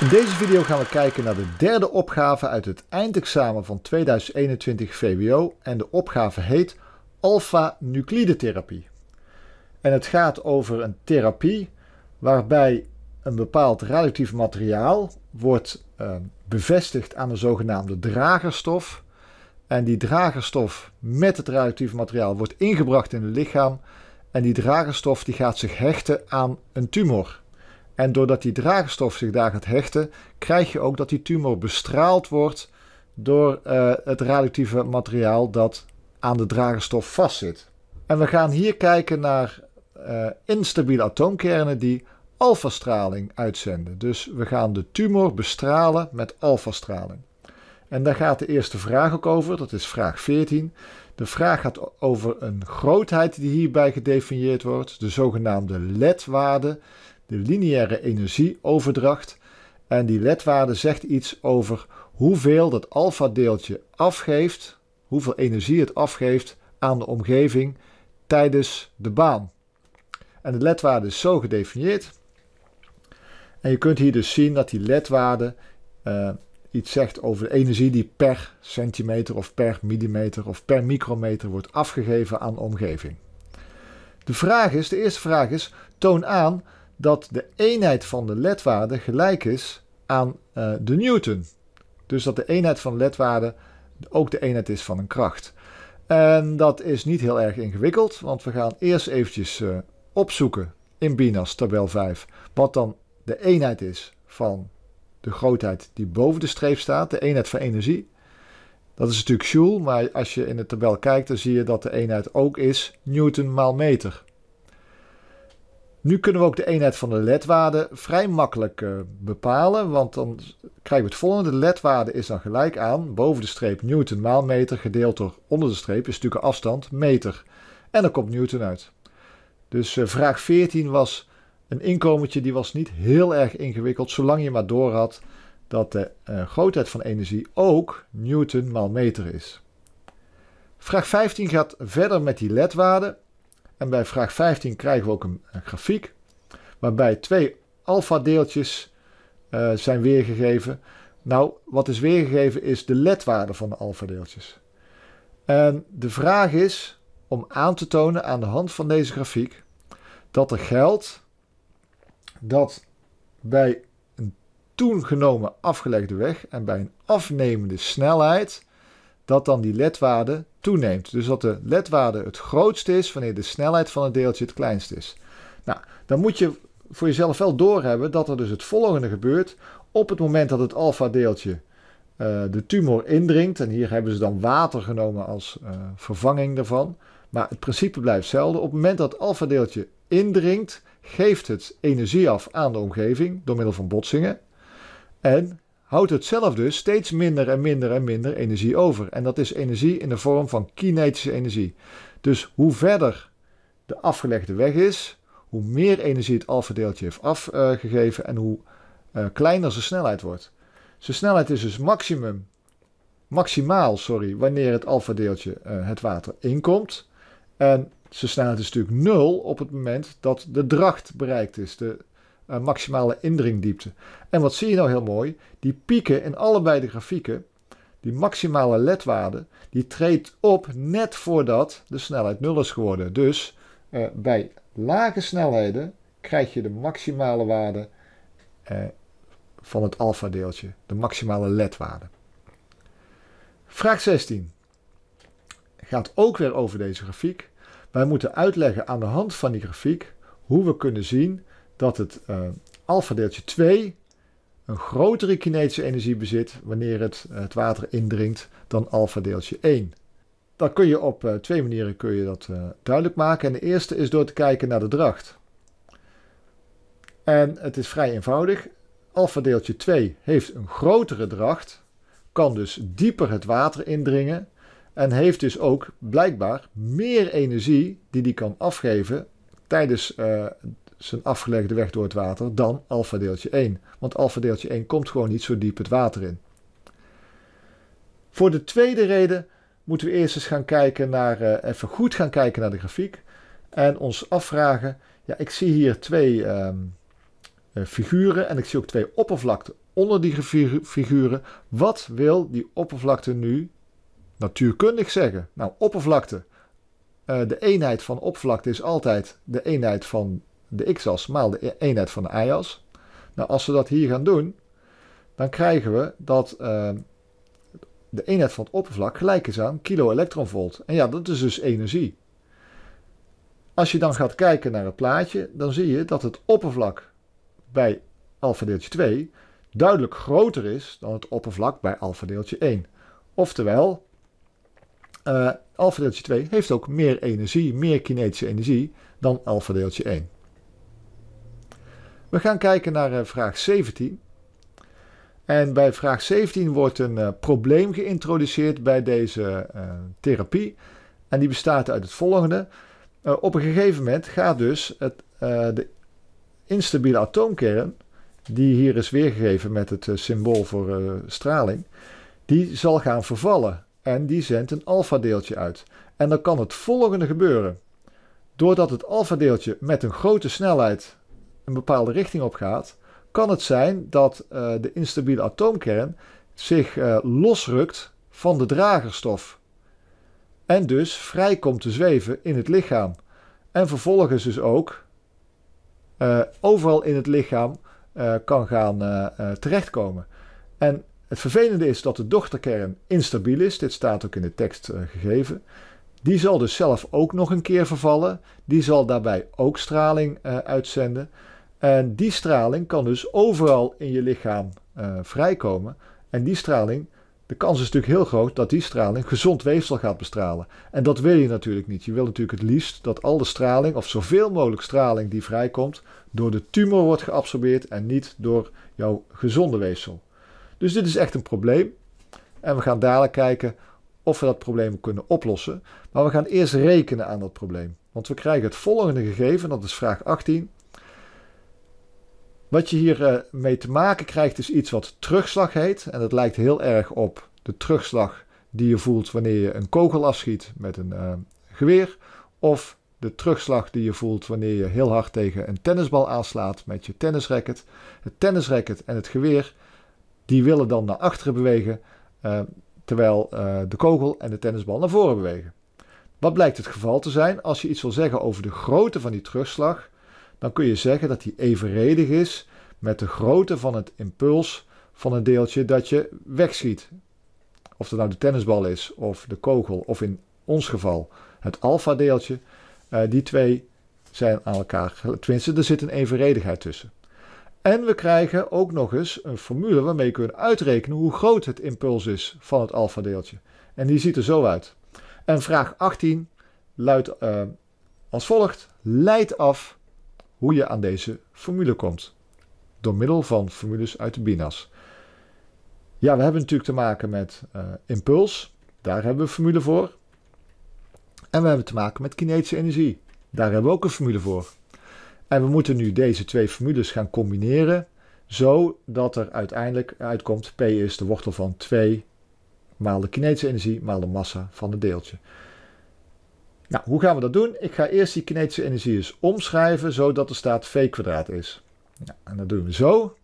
In deze video gaan we kijken naar de derde opgave uit het eindexamen van 2021 VWO en de opgave heet alfa nucleidetherapie En het gaat over een therapie waarbij een bepaald radioactief materiaal wordt ehm, bevestigd aan de zogenaamde dragerstof. En die dragerstof met het radioactief materiaal wordt ingebracht in het lichaam en die dragerstof die gaat zich hechten aan een tumor. En doordat die draagstof zich daar gaat hechten, krijg je ook dat die tumor bestraald wordt door eh, het radioactieve materiaal dat aan de dragerstof vastzit. En we gaan hier kijken naar eh, instabiele atoomkernen die alfastraling uitzenden. Dus we gaan de tumor bestralen met alfastraling. En daar gaat de eerste vraag ook over, dat is vraag 14. De vraag gaat over een grootheid die hierbij gedefinieerd wordt, de zogenaamde LED-waarde de lineaire energieoverdracht. En die ledwaarde zegt iets over hoeveel dat alfa-deeltje afgeeft, hoeveel energie het afgeeft aan de omgeving tijdens de baan. En de ledwaarde is zo gedefinieerd. En je kunt hier dus zien dat die ledwaarde eh, iets zegt over de energie die per centimeter of per millimeter of per micrometer wordt afgegeven aan de omgeving. De vraag is, de eerste vraag is, toon aan dat de eenheid van de ledwaarde gelijk is aan eh, de Newton. Dus dat de eenheid van de ledwaarde ook de eenheid is van een kracht. En dat is niet heel erg ingewikkeld, want we gaan eerst eventjes eh, opzoeken in BINAS tabel 5 wat dan de eenheid is van de grootheid die boven de streep staat, de eenheid van energie. Dat is natuurlijk joule, maar als je in de tabel kijkt, dan zie je dat de eenheid ook is newton maal meter. Nu kunnen we ook de eenheid van de ledwaarde vrij makkelijk eh, bepalen, want dan krijgen we het volgende. De ledwaarde is dan gelijk aan boven de streep newton maal meter gedeeld door onder de streep is natuurlijk afstand meter. En dan komt newton uit. Dus eh, vraag 14 was een inkomertje die was niet heel erg ingewikkeld, zolang je maar door had dat de eh, grootheid van energie ook newton maal meter is. Vraag 15 gaat verder met die ledwaarde en bij vraag 15 krijgen we ook een, grafiek waarbij twee alfa-deeltjes eh, zijn weergegeven. Nou, wat is weergegeven is de ledwaarde van de alfa-deeltjes. En de vraag is om aan te tonen aan de hand van deze grafiek dat er geldt dat bij een genomen afgelegde weg en bij een afnemende snelheid dat dan die ledwaarde toeneemt. Dus dat de ledwaarde het grootst is wanneer de snelheid van het deeltje het kleinst is. Nou, dan moet je voor jezelf wel doorhebben dat er dus het volgende gebeurt. Op het moment dat het alfa-deeltje eh, de tumor indringt, en hier hebben ze dan water genomen als eh, vervanging daarvan, maar het principe blijft hetzelfde. Op het moment dat het alfa-deeltje indringt, geeft het energie af aan de omgeving door middel van botsingen. En houdt het zelf dus steeds minder en minder en minder energie over. En dat is energie in de vorm van kinetische energie. Dus hoe verder de afgelegde weg is, hoe meer energie het alfadeeltje heeft afgegeven en hoe eh, kleiner zijn snelheid wordt. Zijn snelheid is dus maximum, maximaal sorry, wanneer het alfadeeltje eh, het water inkomt. En zijn snelheid is natuurlijk nul op het moment dat de dracht bereikt is, de eh, maximale indringdiepte. En wat zie je nou heel mooi? Die pieken in allebei de grafieken, die maximale ledwaarde, die treedt op net voordat de snelheid nul is geworden. Dus eh, bij lage snelheden krijg je de maximale waarde eh, van het alfa-deeltje, de maximale ledwaarde. Vraag 16 gaat ook weer over deze grafiek. Wij moeten uitleggen aan de hand van die grafiek hoe we kunnen zien dat het uh, deeltje 2 een grotere kinetische energie bezit wanneer het eh, het water indringt dan alpha-deeltje 1. Dan kun je op eh, twee manieren kun je dat, duidelijk maken. En de eerste is door te kijken naar de dracht. En het is vrij eenvoudig. Alfadeeltje 2 heeft een grotere dracht, kan dus dieper het water indringen en heeft dus ook blijkbaar meer energie die die kan afgeven tijdens uh, zijn afgelegde weg door het water dan alfa-deeltje 1. Want alfa-deeltje 1 komt gewoon niet zo diep het water in. Voor de tweede reden moeten we eerst eens gaan kijken naar, eh, even goed gaan kijken naar de grafiek. En ons afvragen, ja, ik zie hier twee ehm, eh, figuren en ik zie ook twee oppervlakten onder die figuren. Wat wil die oppervlakte nu natuurkundig zeggen? Nou, oppervlakte. Eh, de eenheid van oppervlakte is altijd de eenheid van de x-as maal de e- eenheid van de y-as. Nou, als we dat hier gaan doen, dan krijgen we dat ehm, de eenheid van het oppervlak gelijk is aan kilo elektronvolt. En ja, dat is dus energie. Als je dan gaat kijken naar het plaatje, dan zie je dat het oppervlak bij alpha-deeltje 2 duidelijk groter is dan het oppervlak bij alpha-deeltje 1. Oftewel, uh, deeltje 2 heeft ook meer energie, meer kinetische energie dan alpha-deeltje 1. We gaan kijken naar eh, vraag 17. En bij vraag 17 wordt een eh, probleem geïntroduceerd bij deze eh, therapie. En die bestaat uit het volgende. op een gegeven moment gaat dus het, de instabiele atoomkern, die hier is weergegeven met het symbool voor straling, die zal gaan vervallen. En die zendt een alfadeeltje deeltje uit. En dan kan het volgende gebeuren. Doordat het alfadeeltje deeltje met een grote snelheid een bepaalde richting op gaat, kan het zijn dat eh, de instabiele atoomkern zich eh, losrukt van de dragerstof. En dus vrij komt te zweven in het lichaam. En vervolgens dus ook eh, overal in het lichaam kan gaan terechtkomen. En het vervelende is dat de dochterkern instabiel is. Dit staat ook in de tekst gegeven. Die zal dus zelf ook nog een keer vervallen. Die zal daarbij ook straling uitzenden. En die straling kan dus overal in je lichaam eh, vrijkomen. En die straling, de kans is natuurlijk heel groot dat die straling gezond weefsel gaat bestralen. En dat wil je natuurlijk niet. Je wil natuurlijk het liefst dat al de straling, of zoveel mogelijk straling die vrijkomt, door de tumor wordt geabsorbeerd en niet door jouw gezonde weefsel. Dus dit is echt een probleem. En we gaan dadelijk kijken of we dat probleem kunnen oplossen. Maar we gaan eerst rekenen aan dat probleem. Want we krijgen het volgende gegeven, dat is vraag 18. Wat je hier eh, mee te maken krijgt is iets wat terugslag heet. En dat lijkt heel erg op de terugslag die je voelt wanneer je een kogel afschiet met een eh, geweer. Of de terugslag die je voelt wanneer je heel hard tegen een tennisbal aanslaat met je tennisracket. Het tennisracket en het geweer die willen dan naar achteren bewegen, eh, terwijl de kogel en de tennisbal naar voren bewegen. Wat blijkt het geval te zijn als je iets wil zeggen over de grootte van die terugslag? dan kun je zeggen dat die evenredig is met de grootte van het impuls van het deeltje dat je wegschiet. Of dat nou de tennisbal is, of de kogel, of in ons geval het alfa-deeltje. Eh, die twee zijn aan elkaar, tenminste, er zit een evenredigheid tussen. En we krijgen ook nog eens een formule waarmee we kunnen uitrekenen hoe groot het impuls is van het alfa-deeltje. En die ziet er zo uit. En vraag 18 luidt eh, als volgt: leid af hoe je aan deze formule komt. Door middel van formules uit de BINAS. Ja, we hebben natuurlijk te maken met eh, impuls. Daar hebben we een formule voor. En we hebben te maken met kinetische energie. Daar hebben we ook een formule voor. En we moeten nu deze twee formules gaan combineren. Zodat er uiteindelijk uitkomt P is de wortel van 2 maal de kinetische energie maal de massa van het deeltje. Nou, hoe gaan we dat doen? Ik ga eerst die kinetische energie eens omschrijven, zodat er staat v kwadraat is. Ja, en dat doen we zo.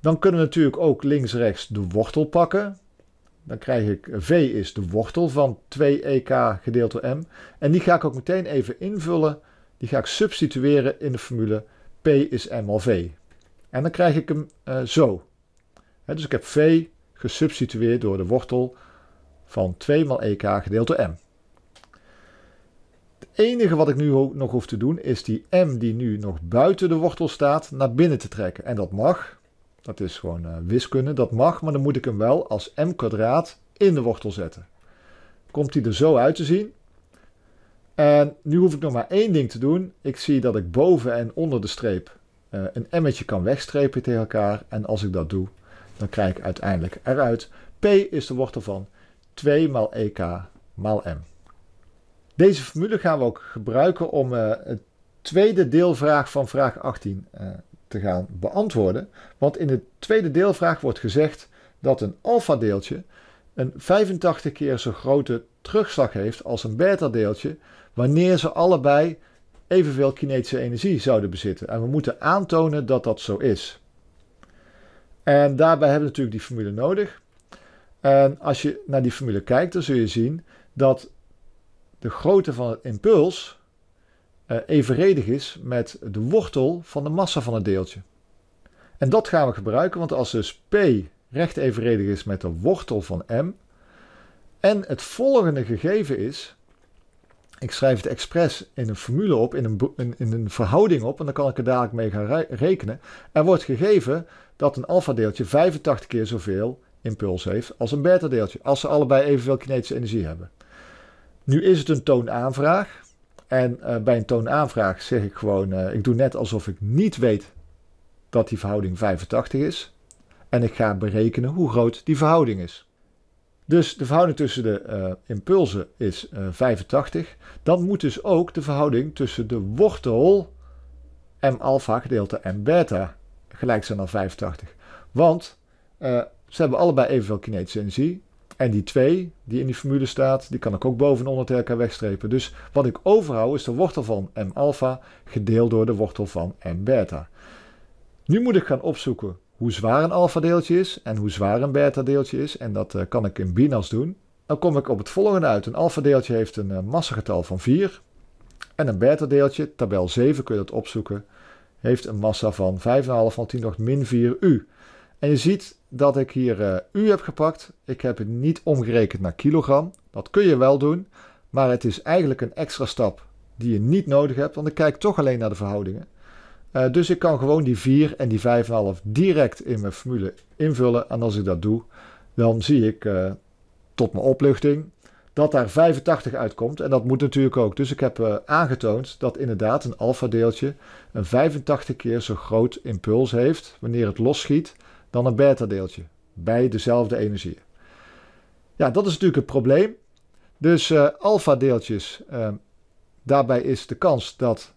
Dan kunnen we natuurlijk ook links-rechts de wortel pakken. Dan krijg ik eh, v is de wortel van 2ek e gedeeld door m. En die ga ik ook meteen even invullen. Die ga ik substitueren in de formule p is m al v. En dan krijg ik hem eh, zo. dus ik heb v gesubstitueerd door de wortel van 2 maal ek gedeeld door m enige wat ik nu nog hoef te doen is die M die nu nog buiten de wortel staat naar binnen te trekken. En dat mag. Dat is gewoon eh, wiskunde. Dat mag, maar dan moet ik hem wel als M kwadraat in de wortel zetten. Komt hij er zo uit te zien. En nu hoef ik nog maar één ding te doen. Ik zie dat ik boven en onder de streep uh, een emmetje kan wegstrepen tegen elkaar. En als ik dat doe, dan krijg ik uiteindelijk eruit. P is de wortel van 2 maal EK maal M. Deze formule gaan we ook gebruiken om eh, het tweede deelvraag van vraag 18 eh, te gaan beantwoorden. Want in de tweede deelvraag wordt gezegd dat een alfa-deeltje een 85 keer zo grote terugslag heeft als een beta-deeltje wanneer ze allebei evenveel kinetische energie zouden bezitten. En we moeten aantonen dat dat zo is. En daarbij hebben we natuurlijk die formule nodig. En als je naar die formule kijkt, dan zul je zien dat de grootte van het impuls uh, evenredig is met de wortel van de massa van het deeltje. En dat gaan we gebruiken, want als dus P recht evenredig is met de wortel van M, en het volgende gegeven is, ik schrijf het expres in een formule op, in een, in, een verhouding op, en dan kan ik er dadelijk mee gaan rekenen. Er wordt gegeven dat een alfa-deeltje 85 keer zoveel impuls heeft als een beta-deeltje, als ze allebei evenveel kinetische energie hebben. Nu is het een toonaanvraag. En eh, bij een toonaanvraag zeg ik gewoon, eh, ik doe net alsof ik niet weet dat die verhouding 85 is. En ik ga berekenen hoe groot die verhouding is. Dus de verhouding tussen de eh, impulsen is 85. Dan moet dus ook de verhouding tussen de wortel m alpha gedeelte m beta gelijk zijn aan 85. Want ze hebben allebei evenveel kinetische energie. En die 2 die in die formule staat, die kan ik ook boven en onder elkaar wegstrepen. Dus wat ik overhoud is de wortel van m alpha gedeeld door de wortel van m beta. Nu moet ik gaan opzoeken hoe zwaar een alpha deeltje is en hoe zwaar een beta deeltje is. En dat eh, kan ik in binas doen. Dan kom ik op het volgende uit. Een alpha deeltje heeft een eh, massagetal van 4. En een beta deeltje, tabel 7 kun je dat opzoeken, heeft een massa van 5,5 van 10 tot min 4 u. En je ziet dat ik hier eh, U heb gepakt. Ik heb het niet omgerekend naar kilogram. Dat kun je wel doen. Maar het is eigenlijk een extra stap die je niet nodig hebt. Want ik kijk toch alleen naar de verhoudingen. Eh, dus ik kan gewoon die 4 en die 5,5 direct in mijn formule invullen. En als ik dat doe, dan zie ik eh, tot mijn opluchting dat daar 85 uitkomt. En dat moet natuurlijk ook. Dus ik heb aangetoond dat inderdaad een alfa deeltje een 85 keer zo groot impuls heeft wanneer het losschiet dan een beta-deeltje bij dezelfde energie. Ja, dat is natuurlijk het probleem. Dus uh, eh, alfa-deeltjes, ehm, daarbij is de kans dat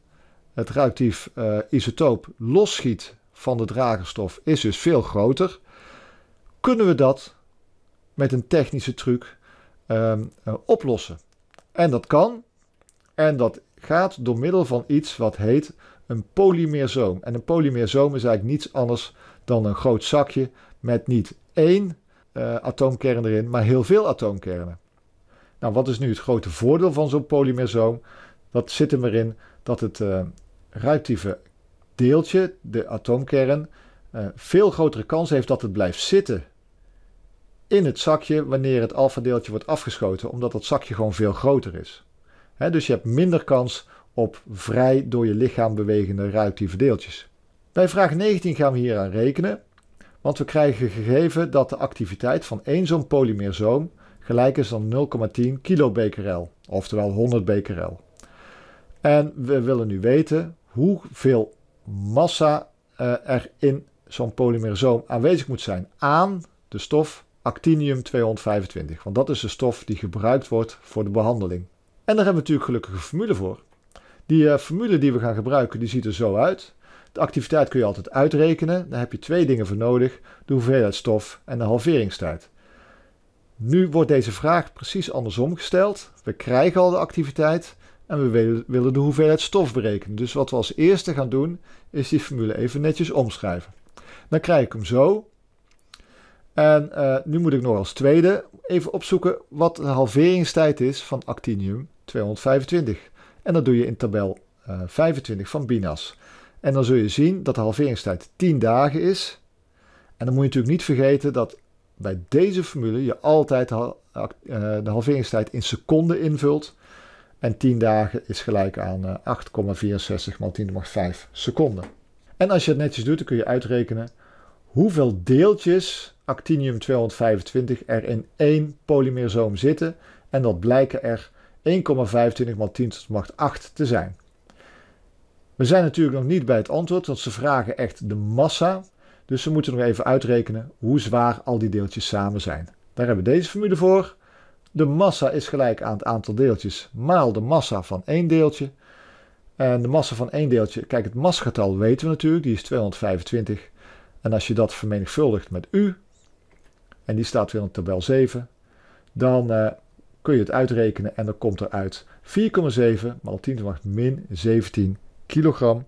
het reactief uh, isotoop losschiet van de dragerstof is dus veel groter. Kunnen we dat met een technische truc ehm, eh, oplossen? En dat kan. En dat gaat door middel van iets wat heet een polymerzoom. En een polymerzoom is eigenlijk niets anders dan een groot zakje met niet één eh, atoomkern erin, maar heel veel atoomkernen. Nou, wat is nu het grote voordeel van zo'n polymerzoom? Dat zit hem erin dat het uh, deeltje, de atoomkern, eh, veel grotere kans heeft dat het blijft zitten in het zakje wanneer het alfa-deeltje wordt afgeschoten, omdat dat zakje gewoon veel groter is. dus je hebt minder kans op vrij door je lichaam bewegende radioactieve deeltjes. Bij vraag 19 gaan we hier aan rekenen, want we krijgen gegeven dat de activiteit van één zo'n polymerzoom gelijk is aan 0,10 kilobecquerel, oftewel 100 becquerel. En we willen nu weten hoeveel massa eh, er in zo'n polymerzoom aanwezig moet zijn aan de stof actinium 225, want dat is de stof die gebruikt wordt voor de behandeling. En daar hebben we natuurlijk gelukkig een formule voor. Die eh, formule die we gaan gebruiken, die ziet er zo uit. De activiteit kun je altijd uitrekenen. Daar heb je twee dingen voor nodig: de hoeveelheid stof en de halveringstijd. Nu wordt deze vraag precies andersom gesteld. We krijgen al de activiteit en we willen de hoeveelheid stof berekenen. Dus wat we als eerste gaan doen, is die formule even netjes omschrijven. Dan krijg ik hem zo. En eh, nu moet ik nog als tweede even opzoeken wat de halveringstijd is van actinium 225. En dat doe je in tabel 25 eh, van BINAS. En dan zul je zien dat de halveringstijd 10 dagen is. En dan moet je natuurlijk niet vergeten dat bij deze formule je altijd de eh, halveringstijd in seconden invult. En 10 dagen is gelijk aan 8,64 x 10 macht 5 seconden. En als je het netjes doet, dan kun je uitrekenen hoeveel deeltjes actinium 225 er in één polymerzoom zitten. En dat blijken er 1,25 x 10 tot de macht 8 te zijn. We zijn natuurlijk nog niet bij het antwoord, want ze vragen echt de massa. Dus we moeten nog even uitrekenen hoe zwaar al die deeltjes samen zijn. Daar hebben we deze formule voor. De massa is gelijk aan het aantal deeltjes maal de massa van één deeltje. En de massa van één deeltje, kijk het massgetal weten we natuurlijk, die is 225. En als je dat vermenigvuldigt met u, en die staat weer in tabel 7, dan eh, kun je het uitrekenen en dan komt eruit 4,7 maal 10 macht min 17 kilogram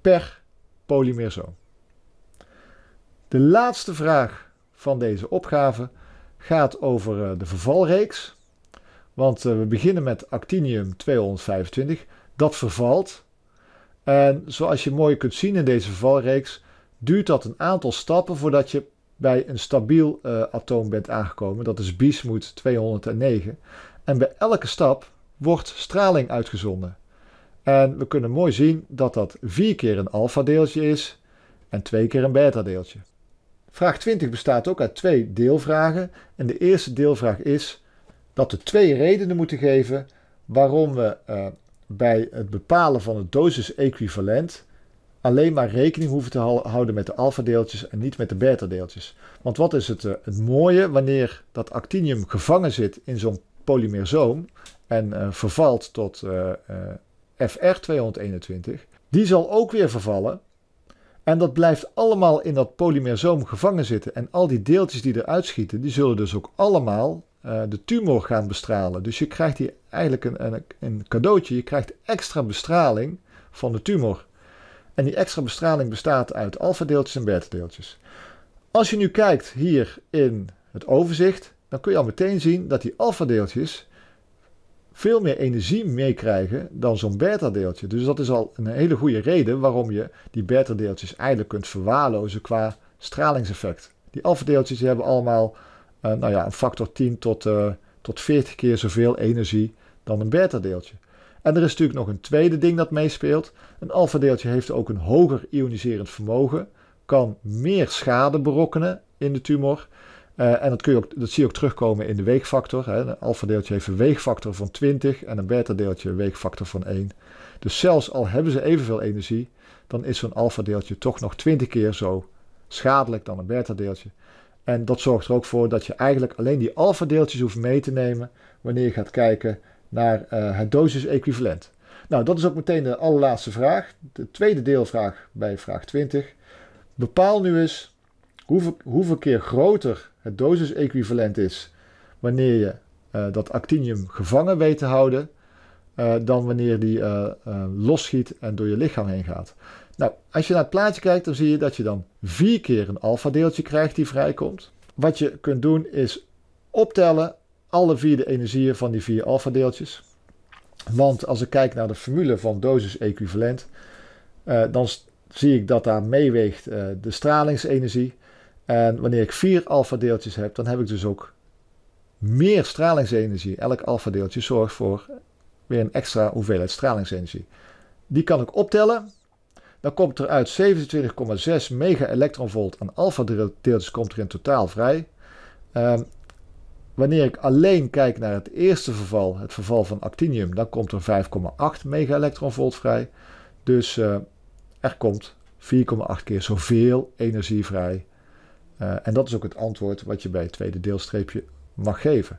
per polymerzoon. De laatste vraag van deze opgave gaat over eh, de vervalreeks. Want eh, we beginnen met actinium 225. Dat vervalt. En zoals je mooi kunt zien in deze vervalreeks, duurt dat een aantal stappen voordat je bij een stabiel eh, atoom bent aangekomen. Dat is bismuth 209. En bij elke stap wordt straling uitgezonden. En we kunnen mooi zien dat dat vier keer een alfa deeltje is en twee keer een beta deeltje. Vraag 20 bestaat ook uit twee deelvragen. En de eerste deelvraag is dat we twee redenen moeten geven waarom we eh, bij het bepalen van het dosis-equivalent alleen maar rekening hoeven te houden met de alfa-deeltjes en niet met de beta-deeltjes. Want wat is het, eh, het mooie wanneer dat actinium gevangen zit in zo'n polymerzoom en eh, vervalt tot FR221, die zal ook weer vervallen. En dat blijft allemaal in dat polymerzoom gevangen zitten. En al die deeltjes die eruit schieten, die zullen dus ook allemaal eh, de tumor gaan bestralen. Dus je krijgt hier eigenlijk een, een, een cadeautje. Je krijgt extra bestraling van de tumor. En die extra bestraling bestaat uit alfa-deeltjes en beta-deeltjes. Als je nu kijkt hier in het overzicht, dan kun je al meteen zien dat die alfa-deeltjes veel meer energie meekrijgen dan zo'n beta-deeltje. Dus dat is al een hele goede reden waarom je die beta-deeltjes eigenlijk kunt verwaarlozen qua stralingseffect. Die alfa-deeltjes hebben allemaal eh, nou ja, een factor 10 tot, eh, tot 40 keer zoveel energie dan een beta-deeltje. En er is natuurlijk nog een tweede ding dat meespeelt. Een alfa-deeltje heeft ook een hoger ioniserend vermogen, kan meer schade berokkenen in de tumor. Eh, en dat, kun je ook, dat zie je ook terugkomen in de weegfactor. Hè. Een alfa-deeltje heeft een weegfactor van 20 en een beta-deeltje een weegfactor van 1. Dus zelfs al hebben ze evenveel energie, dan is zo'n alfa-deeltje toch nog 20 keer zo schadelijk dan een beta-deeltje. En dat zorgt er ook voor dat je eigenlijk alleen die alfa-deeltjes hoeft mee te nemen wanneer je gaat kijken naar eh, het dosis-equivalent. Nou, dat is ook meteen de allerlaatste vraag. De tweede deelvraag bij vraag 20. Bepaal nu eens hoeveel, hoeveel keer groter het dosis-equivalent is wanneer je eh, dat actinium gevangen weet te houden, eh, dan wanneer die uh, losschiet en door je lichaam heen gaat. Nou, als je naar het plaatje kijkt, dan zie je dat je dan vier keer een alfa-deeltje krijgt die vrijkomt. Wat je kunt doen is optellen alle vier de energieën van die vier alfa-deeltjes. Want als ik kijk naar de formule van dosis-equivalent, dan zie ik dat daar meeweegt de stralingsenergie. En wanneer ik vier alfa-deeltjes heb, dan heb ik dus ook meer stralingsenergie. Elk alfa-deeltje zorgt voor weer een extra hoeveelheid stralingsenergie. Die kan ik optellen. Dan komt er uit 27,6 mega-elektronvolt aan alfa-deeltjes komt er in totaal vrij. Ehm, wanneer ik alleen kijk naar het eerste verval, het verval van actinium, dan komt er 5,8 mega vrij. Dus eh, er komt 4,8 keer zoveel energie vrij eh, en dat is ook het antwoord wat je bij het tweede deelstreepje mag geven.